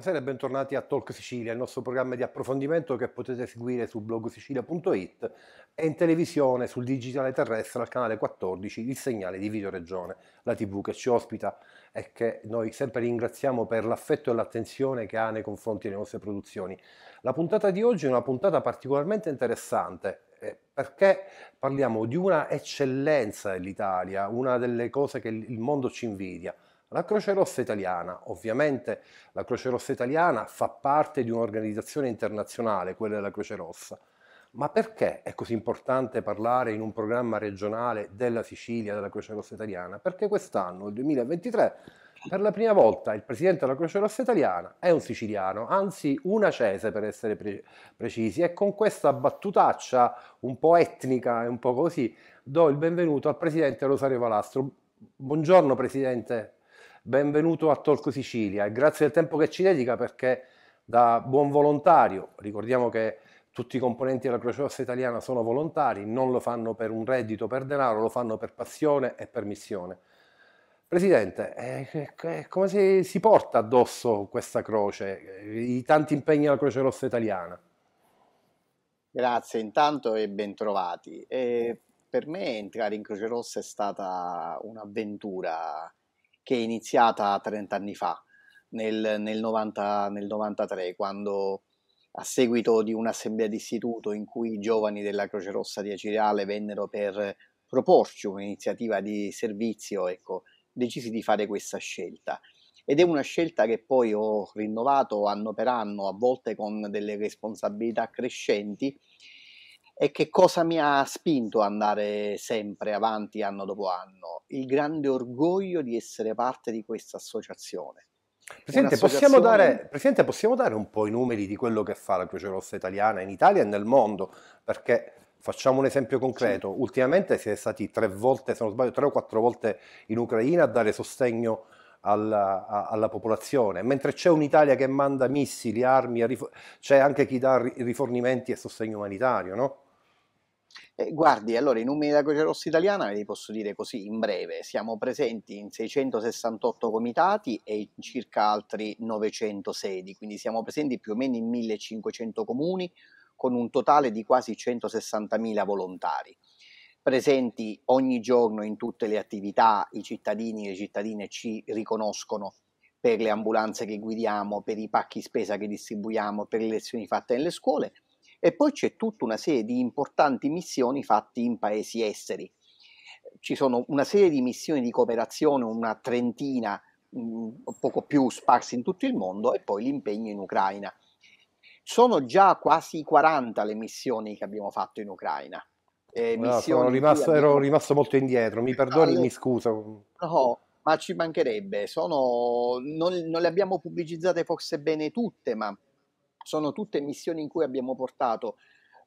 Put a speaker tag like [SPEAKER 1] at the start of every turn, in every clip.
[SPEAKER 1] buonasera e bentornati a Talk Sicilia, il nostro programma di approfondimento che potete seguire su blogsicilia.it e in televisione sul digitale terrestre al canale 14, il segnale di Video Regione, la tv che ci ospita e che noi sempre ringraziamo per l'affetto e l'attenzione che ha nei confronti delle nostre produzioni. La puntata di oggi è una puntata particolarmente interessante eh, perché parliamo di una eccellenza dell'Italia, una delle cose che il mondo ci invidia la Croce Rossa Italiana. Ovviamente la Croce Rossa Italiana fa parte di un'organizzazione internazionale, quella della Croce Rossa. Ma perché è così importante parlare in un programma regionale della Sicilia, della Croce Rossa Italiana? Perché quest'anno, il 2023, per la prima volta il presidente della Croce Rossa Italiana è un siciliano, anzi una cese per essere pre- precisi, e con questa battutaccia un po' etnica e un po' così do il benvenuto al presidente Rosario Valastro. Buongiorno presidente benvenuto a Tolco Sicilia e grazie del tempo che ci dedica perché da buon volontario, ricordiamo che tutti i componenti della Croce Rossa italiana sono volontari, non lo fanno per un reddito, per denaro, lo fanno per passione e per missione. Presidente, eh, eh, eh come si, si, porta addosso questa croce, i tanti impegni della Croce Rossa italiana?
[SPEAKER 2] Grazie intanto e bentrovati. E eh, per me entrare in Croce Rossa è stata un'avventura che è iniziata 30 anni fa, nel, nel, 90, nel 93, quando a seguito di un'assemblea d'istituto in cui i giovani della Croce Rossa di Acireale vennero per proporci un'iniziativa di servizio, ecco, decisi di fare questa scelta. Ed è una scelta che poi ho rinnovato anno per anno, a volte con delle responsabilità crescenti, e che cosa mi ha spinto ad andare sempre avanti anno dopo anno? Il grande orgoglio di essere parte di questa associazione. Presidente, possiamo dare,
[SPEAKER 1] Presidente, possiamo dare un po' i numeri di quello che fa la Croce Rossa Italiana in Italia e nel mondo? Perché Facciamo un esempio concreto. Sì. Ultimamente si è stati tre volte, se non sbaglio, tre o quattro volte in Ucraina a dare sostegno alla, a, alla popolazione, mentre c'è un'Italia che manda missili, armi, c'è anche chi dà rifornimenti e sostegno umanitario, no?
[SPEAKER 2] Eh, guardi, allora i numeri della Croce Rossa Italiana ve li posso dire così in breve, siamo presenti in 668 comitati e in circa altri 900 sedi, quindi siamo presenti più o meno in 1500 comuni con un totale di quasi 160.000 volontari. Presenti ogni giorno in tutte le attività, i cittadini e le cittadine ci riconoscono per le ambulanze che guidiamo, per i pacchi spesa che distribuiamo, per le lezioni fatte nelle scuole e poi c'è tutta una serie di importanti missioni fatte in paesi esteri. Ci sono una serie di missioni di cooperazione, una trentina, mh, mhmm, poco più sparse in tutto il mondo, e poi l'impegno in Ucraina. Sono già quasi 40 le missioni che abbiamo fatto in Ucraina. Eh, no, ah, sono rimasto, abbiamo... Ero
[SPEAKER 1] rimasto molto indietro, mi perdoni, no, mi scuso.
[SPEAKER 2] No, ma ci mancherebbe, sono... non, non le abbiamo pubblicizzate forse bene tutte, ma sono tutte missioni in cui abbiamo portato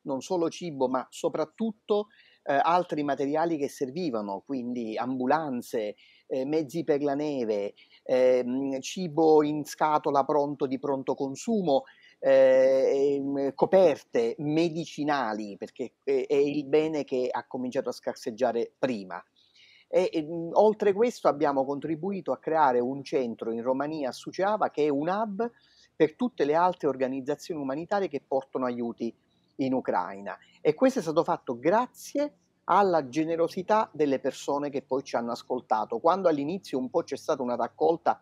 [SPEAKER 2] non solo cibo, ma soprattutto eh, altri materiali che servivano, quindi ambulanze, eh, mezzi per la neve, eh, cibo in scatola pronto di pronto consumo, ehm, coperte, medicinali, perché eh, è il bene che ha cominciato a scarseggiare prima. E, e, ehm, oltre questo abbiamo contribuito a creare un centro in Romania a Suceava che è un hub per tutte le altre organizzazioni umanitarie che portano aiuti in Ucraina. E questo è stato fatto grazie alla generosità delle persone che poi ci hanno ascoltato. Quando all'inizio un po' c'è stata una raccolta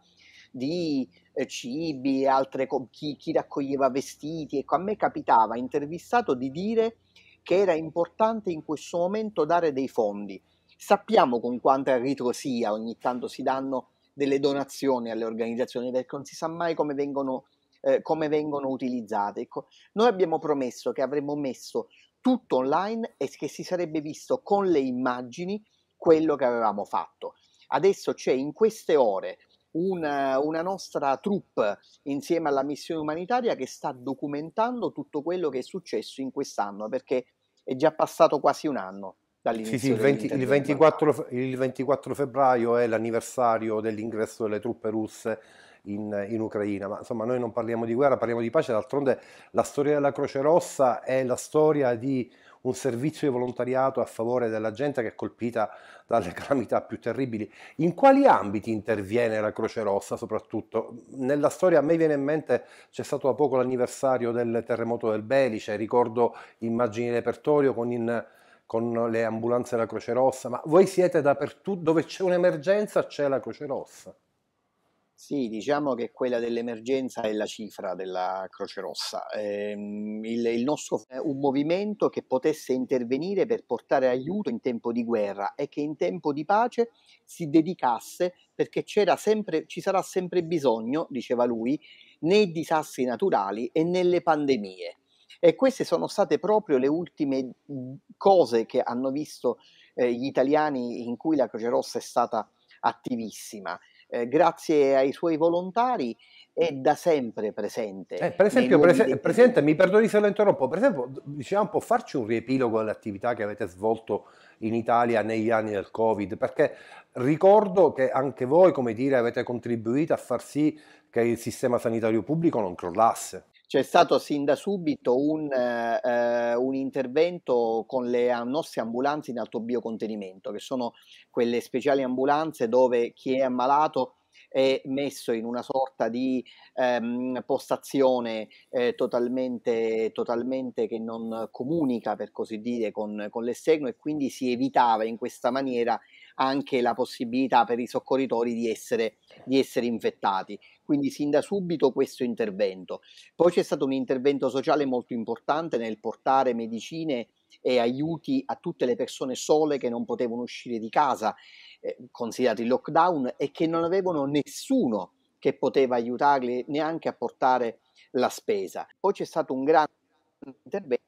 [SPEAKER 2] di eh, cibi e altre chi, chi raccoglieva vestiti, ecco, a me capitava intervistato di dire che era importante in questo momento dare dei fondi. Sappiamo con quanta ritrosia ogni tanto si danno delle donazioni alle organizzazioni perché non si sa mai come vengono eh, come vengono utilizzate. Ecco, noi abbiamo promesso che avremmo messo tutto online e che si sarebbe visto con le immagini quello che avevamo fatto. Adesso c'è in queste ore una, una, nostra troupe insieme alla missione umanitaria che sta documentando tutto quello che è successo in quest'anno perché è già passato quasi un anno dall'inizio. Sì, sì, il, 20, il,
[SPEAKER 1] 24, il 24 febbraio è l'anniversario dell'ingresso delle truppe russe in, in, Ucraina, ma insomma noi non parliamo di guerra, parliamo di pace, d'altronde la storia della Croce Rossa è la storia di un servizio di volontariato a favore della gente che è colpita dalle calamità più terribili. In quali ambiti interviene la Croce Rossa soprattutto? Nella storia a me viene in mente, c'è stato da poco l'anniversario del terremoto del Belice, ricordo immagini di repertorio con in, con le ambulanze della Croce Rossa, ma voi siete dappertutto, dove c'è un'emergenza c'è la Croce Rossa.
[SPEAKER 2] Sì, diciamo che quella dell'emergenza è la cifra della Croce Rossa. Eh, il, il, nostro è un movimento che potesse intervenire per portare aiuto in tempo di guerra e che in tempo di pace si dedicasse perché sempre, ci sarà sempre bisogno, diceva lui, nei disastri naturali e nelle pandemie. E queste sono state proprio le ultime cose che hanno visto eh, gli italiani in cui la Croce Rossa è stata attivissima eh, grazie ai suoi volontari è da sempre presente. Eh, per esempio, prese-
[SPEAKER 1] Presidente, mi perdoni se lo interrompo, per esempio, diciamo, può farci un riepilogo delle attività che avete svolto in Italia negli anni del Covid? Perché ricordo che anche voi, come dire, avete contribuito a far
[SPEAKER 2] sì che il sistema sanitario pubblico non crollasse c'è stato sin da subito un, eh, un, intervento con le nostre ambulanze in alto biocontenimento, che sono quelle speciali ambulanze dove chi è ammalato è messo in una sorta di ehm, postazione eh, totalmente, totalmente, che non comunica, per così dire, con, con l'esterno e quindi si evitava in questa maniera anche la possibilità per i soccorritori di essere, di essere infettati. Quindi sin da subito questo intervento. Poi c'è stato un intervento sociale molto importante nel portare medicine e aiuti a tutte le persone sole che non potevano uscire di casa, eh, considerati il lockdown, e che non avevano nessuno che poteva aiutarli neanche a portare la spesa. Poi c'è stato un grande intervento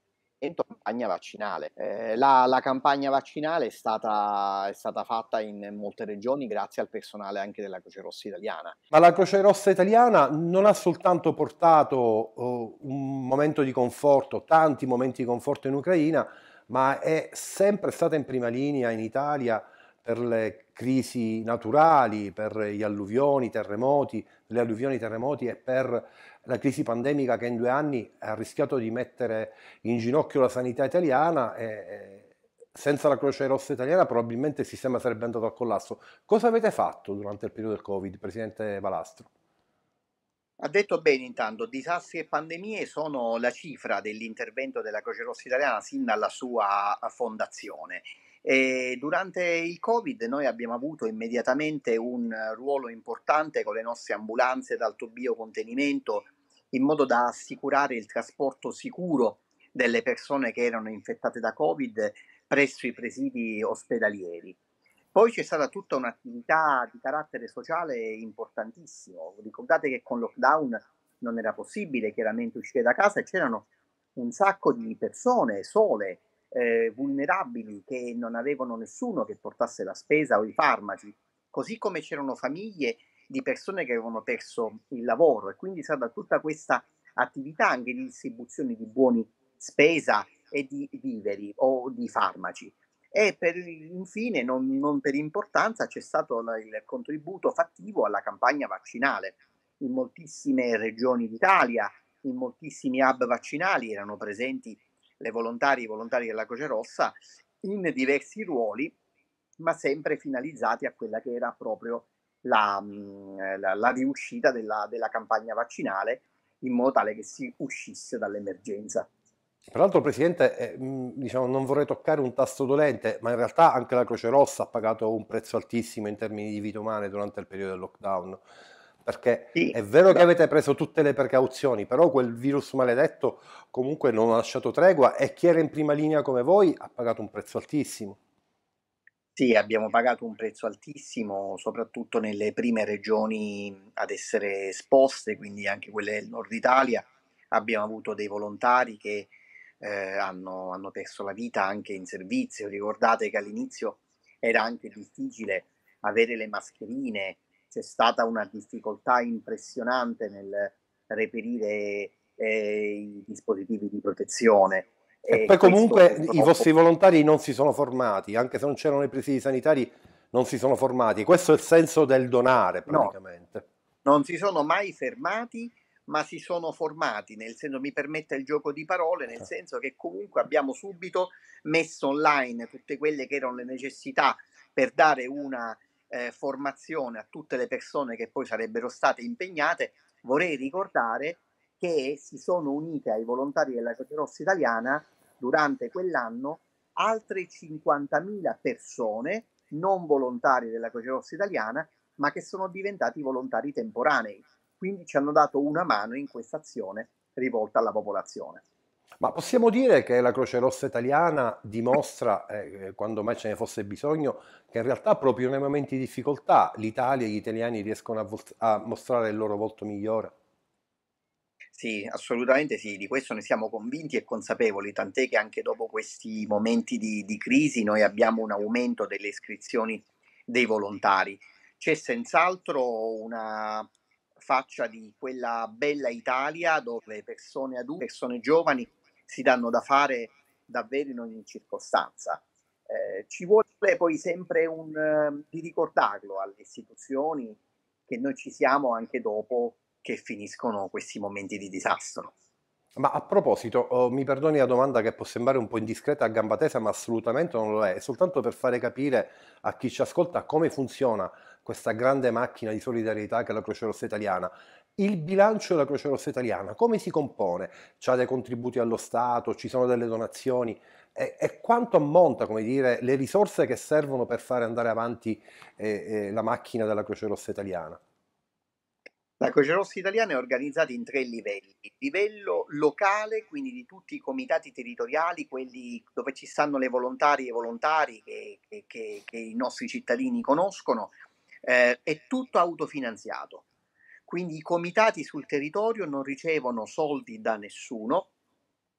[SPEAKER 2] campagna vaccinale. Eh, la, la, campagna vaccinale è stata, è stata, fatta in molte regioni grazie al personale anche della Croce Rossa italiana.
[SPEAKER 1] Ma la Croce Rossa italiana non ha soltanto portato oh, un momento di conforto, tanti momenti di conforto in Ucraina, ma è sempre stata in prima linea in Italia per le crisi naturali, per gli alluvioni, terremoti, le alluvioni, terremoti e per la crisi pandemica che in due anni ha rischiato di mettere in ginocchio la sanità italiana e, senza la Croce Rossa italiana probabilmente il sistema sarebbe andato al collasso. Cosa avete fatto durante il periodo del Covid, Presidente Balastro?
[SPEAKER 2] Ha detto bene intanto, disastri e pandemie sono la cifra dell'intervento della Croce Rossa italiana sin dalla sua fondazione. E durante il Covid noi abbiamo avuto immediatamente un ruolo importante con le nostre ambulanze d'alto biocontenimento in modo da assicurare il trasporto sicuro delle persone che erano infettate da Covid presso i presidi ospedalieri. Poi c'è stata tutta un'attività di carattere sociale importantissimo. Ricordate che con lockdown non era possibile chiaramente uscire da casa e c'erano un sacco di persone sole eh, vulnerabili che non avevano nessuno che portasse la spesa o i farmaci, così come c'erano famiglie di persone che avevano perso il lavoro e quindi è tutta questa attività anche di distribuzione di buoni spesa e di viveri o di farmaci. E per, infine, non, non per importanza, c'è stato il contributo fattivo alla campagna vaccinale. In moltissime regioni d'Italia, in moltissimi hub vaccinali erano presenti le volontarie e i volontari della Croce Rossa in diversi ruoli, ma sempre finalizzati a quella che era proprio la, mm, la, la riuscita della, della campagna vaccinale in modo tale che si uscisse dall'emergenza.
[SPEAKER 1] Tra l'altro, Presidente, eh, mm, diciamo, non vorrei toccare un tasto dolente, ma in realtà anche la Croce Rossa ha pagato un prezzo altissimo in termini di vita umane durante il periodo del lockdown. Perché sì, è vero che avete preso tutte le precauzioni, però quel virus maledetto comunque non ha
[SPEAKER 2] lasciato tregua e chi era in prima linea come voi ha pagato un prezzo altissimo. Sì, abbiamo pagato un prezzo altissimo, soprattutto nelle prime regioni ad essere esposte, quindi anche quelle del nord Italia. Abbiamo avuto dei volontari che eh, hanno, hanno perso la vita anche in servizio. Ricordate che all'inizio era anche difficile avere le mascherine, c'è stata una difficoltà impressionante nel reperire eh, i dispositivi di protezione. E, e poi comunque i vostri
[SPEAKER 1] volontari non si sono formati, anche se non c'erano i presidi sanitari non si sono formati. Questo è il senso del donare praticamente.
[SPEAKER 2] No, non si sono mai fermati, ma si sono formati, nel senso mi permette il gioco di parole, nel senso che comunque abbiamo subito messo online tutte quelle che erano le necessità per dare una eh, formazione a tutte le persone che poi sarebbero state impegnate, vorrei ricordare che si sono unite ai volontari della Croce Rossa italiana durante quell'anno altre 50.000 persone non volontari della Croce Rossa italiana, ma che sono diventati volontari temporanei. Quindi ci hanno dato una mano in questa azione rivolta alla popolazione. Ma
[SPEAKER 1] possiamo dire che la Croce Rossa italiana dimostra, eh, eh, quando mai ce ne fosse bisogno, che in realtà proprio nei momenti di difficoltà l'Italia e gli italiani riescono a, a mostrare il
[SPEAKER 2] loro volto migliore? Sì, assolutamente sì, di questo ne siamo convinti e consapevoli, tant'è che anche dopo questi momenti di, di crisi noi abbiamo un aumento delle iscrizioni dei volontari. C'è senz'altro una faccia di quella bella Italia dove persone adulte, persone giovani si danno da fare davvero in ogni circostanza. Eh, ci vuole poi sempre un, eh, di ricordarlo alle istituzioni che noi ci siamo anche dopo che finiscono questi momenti di disastro.
[SPEAKER 1] Ma a proposito, oh, mi perdoni la domanda che può sembrare un po' indiscreta a gamba tesa, ma assolutamente non lo è, è soltanto per fare capire a chi ci ascolta come funziona questa grande macchina di solidarietà che è la Croce Rossa italiana. Il bilancio della Croce Rossa Italiana come si compone? C'ha dei contributi allo Stato, ci sono delle donazioni? E, e quanto ammonta come dire, le risorse che servono per fare andare avanti eh, eh, la macchina della Croce Rossa Italiana?
[SPEAKER 2] La Croce Rossa Italiana è organizzata in tre livelli. Il livello locale, quindi di tutti i comitati territoriali, quelli dove ci stanno le volontarie e i volontari che, che, che, i nostri cittadini conoscono, eh, è tutto autofinanziato. Quindi i comitati sul territorio non ricevono soldi da nessuno,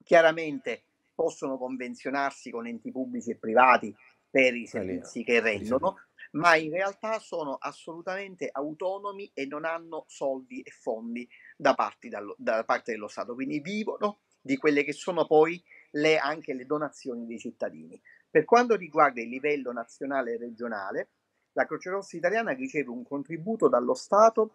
[SPEAKER 2] chiaramente possono convenzionarsi con enti pubblici e privati per i servizi che rendono, ma in realtà sono assolutamente autonomi e non hanno soldi e fondi da parte, dallo, da parte dello Stato, quindi vivono di quelle che sono poi le, anche le donazioni dei cittadini. Per quanto riguarda il livello nazionale e regionale, la Croce Rossa italiana riceve un contributo dallo Stato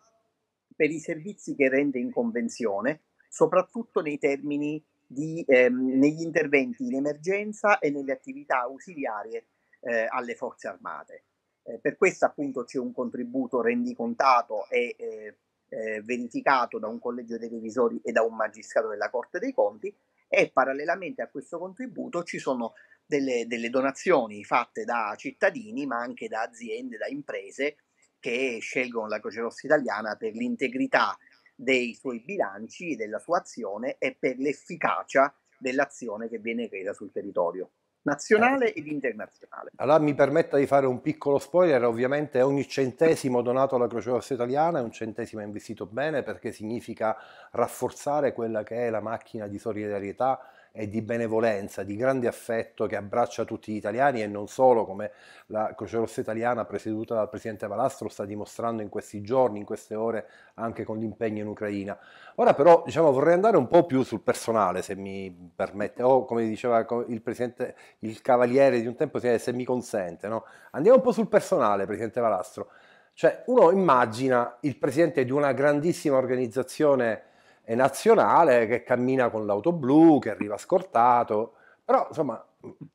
[SPEAKER 2] per i servizi che rende in convenzione, soprattutto nei termini di, ehm, negli interventi in emergenza e nelle attività ausiliarie eh, alle forze armate. Eh, per questo appunto c'è un contributo rendicontato e eh, eh verificato da un collegio dei revisori e da un magistrato della Corte dei Conti e parallelamente a questo contributo ci sono delle, delle donazioni fatte da cittadini ma anche da aziende, da imprese che scelgono la Croce Rossa italiana per l'integrità dei suoi bilanci, della sua azione e per l'efficacia dell'azione che viene resa sul territorio nazionale certo. ed internazionale.
[SPEAKER 1] Allora mi permetta di fare un piccolo spoiler, ovviamente ogni centesimo donato alla Croce Rossa Italiana è un centesimo investito bene perché significa rafforzare quella che è la macchina di solidarietà e di benevolenza, di grande affetto che abbraccia tutti gli italiani e non solo, come la Croce Rossa italiana presieduta dal presidente Valastro sta dimostrando in questi giorni, in queste ore, anche con l'impegno in Ucraina. Ora però diciamo, vorrei andare un po' più sul personale, se mi permette, o come diceva il presidente, il cavaliere di un tempo, se mi consente. No? Andiamo un po' sul personale, presidente Valastro. Cioè, uno immagina il presidente di una grandissima organizzazione è nazionale che cammina con l'auto blu, che arriva scortato, però insomma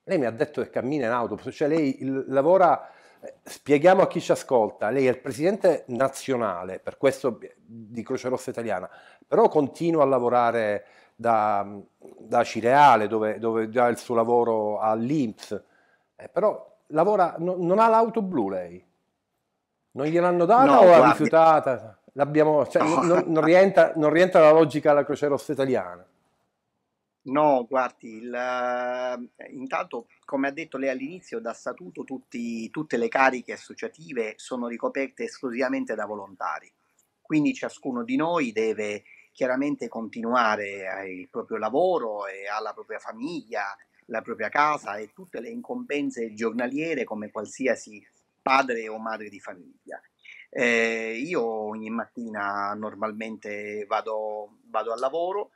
[SPEAKER 1] lei mi ha detto che cammina in autobus, cioè lei il, lavora, eh, spieghiamo a chi ci ascolta, lei è il presidente nazionale, per questo di Croce Rossa Italiana, però continua a lavorare da, da Cireale, dove, dove dà il suo lavoro all'Inps, eh, però lavora, no, non ha l'auto blu lei? Non gliel'hanno data no, o ha rifiutata? Cioè, no. non, non, rientra, non rientra la logica alla Croce Rossa italiana.
[SPEAKER 2] No, guardi, il, eh, intanto come ha detto lei all'inizio, da statuto tutti, tutte le cariche associative sono ricoperte esclusivamente da volontari, quindi ciascuno di noi deve chiaramente continuare eh, il proprio lavoro e alla propria famiglia, la propria casa e tutte le incombenze giornaliere come qualsiasi padre o madre di famiglia. Eh, io ogni mattina normalmente vado, vado al lavoro,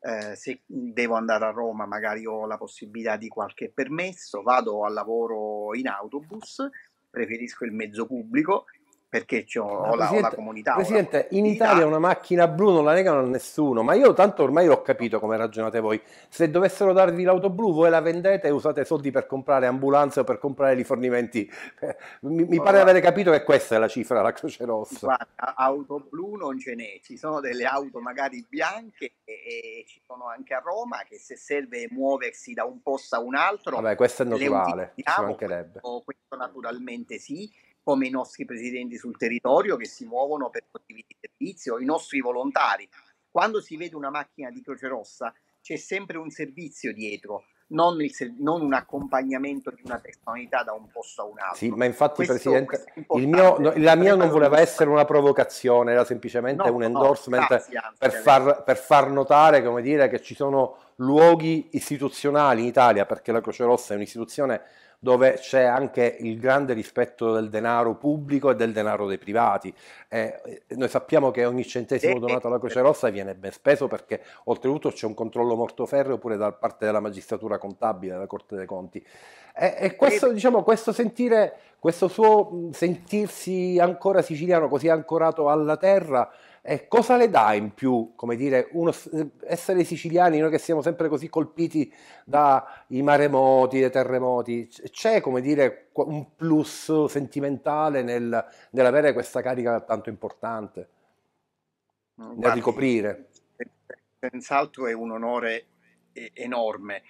[SPEAKER 2] eh, se devo andare a Roma magari ho la possibilità di qualche permesso, vado al lavoro in autobus, preferisco il mezzo pubblico perché ho la, ho, la, comunità. Presidente, la in Italia
[SPEAKER 1] una macchina blu non la negano a nessuno, ma io tanto ormai l'ho capito come ragionate voi. Se dovessero darvi l'auto blu, voi la vendete e usate soldi per comprare ambulanze o per comprare rifornimenti. Mi, mi pare di avere capito che questa è la cifra, la Croce Rossa.
[SPEAKER 2] Guarda, auto blu non ce n'è, ci sono delle auto magari bianche e, e ci sono anche a Roma che se serve muoversi da un posto a un altro... Vabbè, questo è naturale, ci mancherebbe. Questo naturalmente sì come i nostri presidenti sul territorio che si muovono per motivi di servizio, i nostri volontari. Quando si vede una macchina di Croce Rossa c'è sempre un servizio dietro, non, il, non, un accompagnamento di una personalità da un posto a un altro. Sì, ma infatti, questo, Presidente, questo
[SPEAKER 1] mio, no, la mia non voleva essere una provocazione, era semplicemente no, un endorsement no, grazie, per, far, per, far, notare come dire, che ci sono luoghi istituzionali in Italia, perché la Croce Rossa è un'istituzione dove c'è anche il grande rispetto del denaro pubblico e del denaro dei privati. Eh, eh noi sappiamo che ogni centesimo eh, donato alla eh, Croce Rossa viene ben speso perché oltretutto c'è un controllo morto mortoferreo pure da parte della magistratura contabile, della Corte dei Conti. E, e questo, diciamo, questo, sentire, questo suo sentirsi ancora siciliano, così ancorato alla terra, e eh, cosa le dà in più, come dire, uno, essere siciliani, noi che siamo sempre così colpiti dai maremoti, dai terremoti, c'è, come dire, un plus sentimentale nel, nell'avere questa carica tanto importante,
[SPEAKER 2] da ricoprire? Senz'altro è un onore enorme,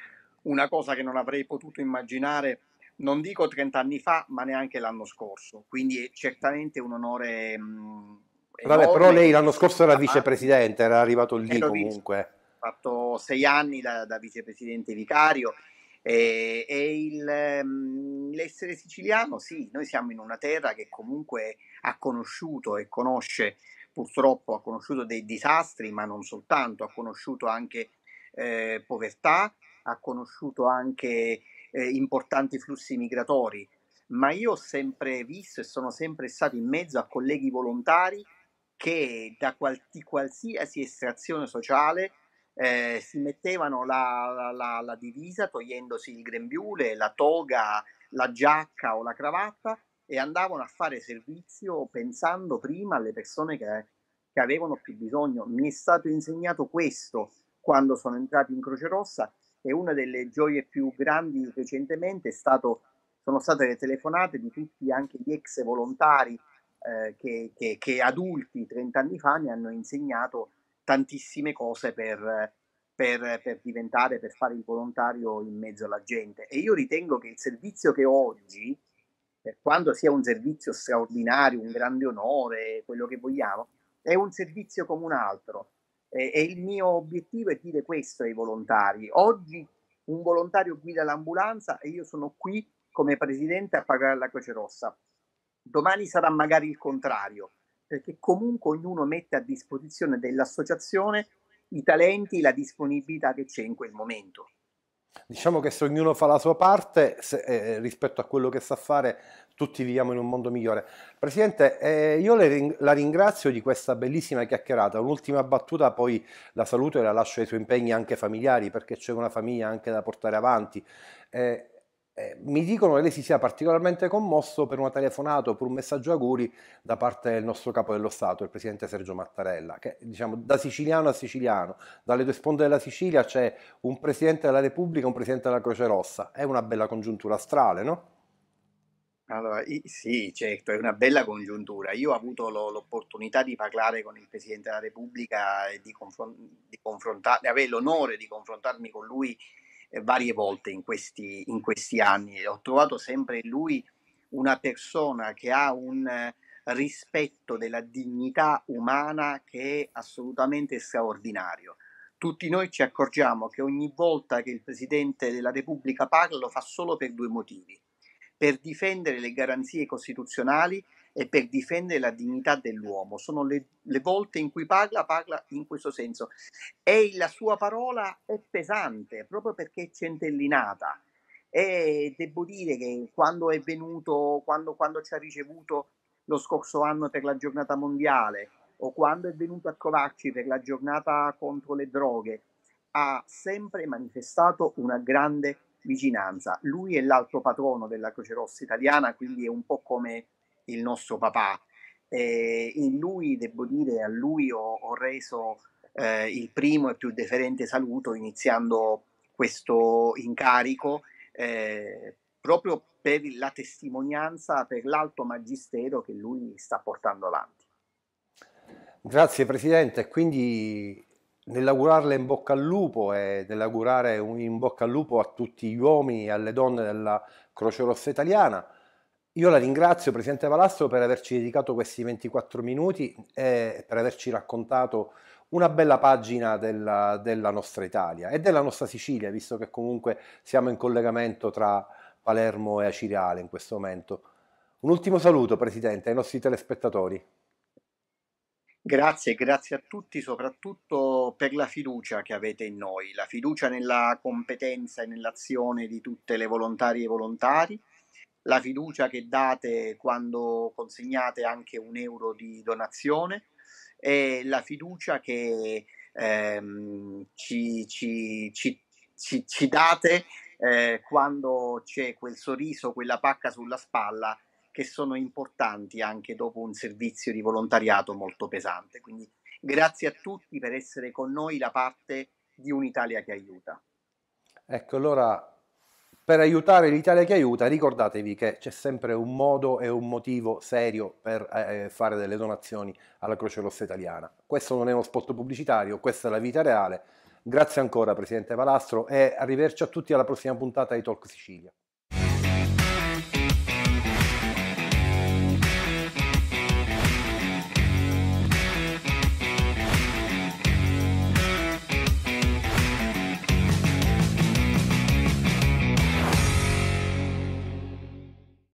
[SPEAKER 2] una cosa che non avrei potuto immaginare, non dico 30 anni fa, ma neanche l'anno scorso, quindi è certamente un onore... Mh, mhmm, Vabbè, però lei l'anno
[SPEAKER 1] scorso era vicepresidente, era arrivato lì eh, comunque. Ha
[SPEAKER 2] fatto sei anni da, da vicepresidente vicario e, e il, ehm, l'essere siciliano, sì, noi siamo in una terra che comunque ha conosciuto e conosce, purtroppo ha conosciuto dei disastri, ma non soltanto, ha conosciuto anche eh, povertà, ha conosciuto anche eh, importanti flussi migratori, ma io ho sempre visto e sono sempre stato in mezzo a colleghi volontari che da qual- di qualsiasi estrazione sociale eh, si mettevano la, la, la, la, divisa togliendosi il grembiule, la toga, la giacca o la cravatta e andavano a fare servizio pensando prima alle persone che, che avevano più bisogno. Mi è stato insegnato questo quando sono entrato in Croce Rossa e una delle gioie più grandi recentemente stato, sono state le telefonate di tutti anche gli ex volontari eh, che, che, che, adulti 30 anni fa mi hanno insegnato tantissime cose per, per, per, diventare, per fare il volontario in mezzo alla gente. E io ritengo che il servizio che oggi, per quanto sia un servizio straordinario, un grande onore, quello che vogliamo, è un servizio come un altro. E, e il mio obiettivo è dire questo ai volontari. Oggi un volontario guida l'ambulanza e io sono qui come presidente a pagare la Croce Rossa. Domani sarà magari il contrario, perché comunque ognuno mette a disposizione dell'associazione i talenti, la disponibilità che c'è in quel momento.
[SPEAKER 1] Diciamo che se ognuno fa la sua parte se, eh, eh rispetto a quello che sa fare, tutti viviamo in un mondo migliore. Presidente, eh, io ring- la ringrazio di questa bellissima chiacchierata. Un'ultima battuta, poi la saluto e la lascio ai suoi impegni anche familiari, perché c'è una famiglia anche da portare avanti. Eh, eh, mi dicono che lei si sia particolarmente commosso per una telefonata o per un messaggio auguri da parte del nostro capo dello Stato, il presidente Sergio Mattarella, che diciamo da siciliano a siciliano, dalle due sponde della Sicilia c'è un presidente della Repubblica e un presidente della Croce Rossa. È una bella congiuntura astrale, no?
[SPEAKER 2] Allora, sì, certo, è una bella congiuntura. Io ho avuto l'opportunità di parlare con il Presidente della Repubblica e di, confron- di, confrontar- di avere l'onore di confrontarmi con lui eh, varie volte in questi, in questi anni. Ho trovato sempre in lui una persona che ha un eh, rispetto della dignità umana che è assolutamente straordinario. Tutti noi ci accorgiamo che ogni volta che il Presidente della Repubblica parla lo fa solo per due motivi, per difendere le garanzie costituzionali e per difendere la dignità dell'uomo. Sono le, le volte in cui parla, parla in questo senso. E la sua parola è pesante proprio perché è centellinata. E devo dire che quando è venuto, quando, quando ci ha ricevuto lo scorso anno per la giornata mondiale o quando è venuto a trovarci per la giornata contro le droghe, ha sempre manifestato una grande vicinanza. Lui è l'alto patrono della Croce Rossa italiana, quindi è un po' come il nostro papà. E eh, in lui, devo dire, a lui ho, ho reso eh, il primo e più deferente saluto iniziando questo incarico eh, proprio per la testimonianza, per l'alto magistero che lui sta portando avanti.
[SPEAKER 1] Grazie Presidente, quindi nell'augurarle in bocca al lupo e nell'augurare un in bocca al lupo a tutti gli uomini e alle donne della Croce Rossa Italiana, io la ringrazio Presidente Palastro per averci dedicato questi 24 minuti e per averci raccontato una bella pagina della, della, nostra Italia e della nostra Sicilia, visto che comunque siamo in collegamento tra Palermo e Acireale in questo momento. Un ultimo saluto, Presidente, ai nostri telespettatori.
[SPEAKER 2] Grazie, grazie a tutti, soprattutto per la fiducia che avete in noi, la fiducia nella competenza e nell'azione di tutte le volontarie e volontari la fiducia che date quando consegnate anche un euro di donazione e la fiducia che ehm, ci, ci, ci, ci, date eh, quando c'è quel sorriso, quella pacca sulla spalla che sono importanti anche dopo un servizio di volontariato molto pesante. Quindi grazie a tutti per essere con noi la parte di un'Italia che aiuta.
[SPEAKER 1] Ecco, allora per aiutare l'Italia che aiuta, ricordatevi che c'è sempre un modo e un motivo serio per eh, eh, fare delle donazioni alla Croce Rossa Italiana. Questo non è uno spot pubblicitario, questa è la vita reale. Grazie ancora Presidente Palastro e arrivederci a tutti alla prossima puntata di Talk Sicilia.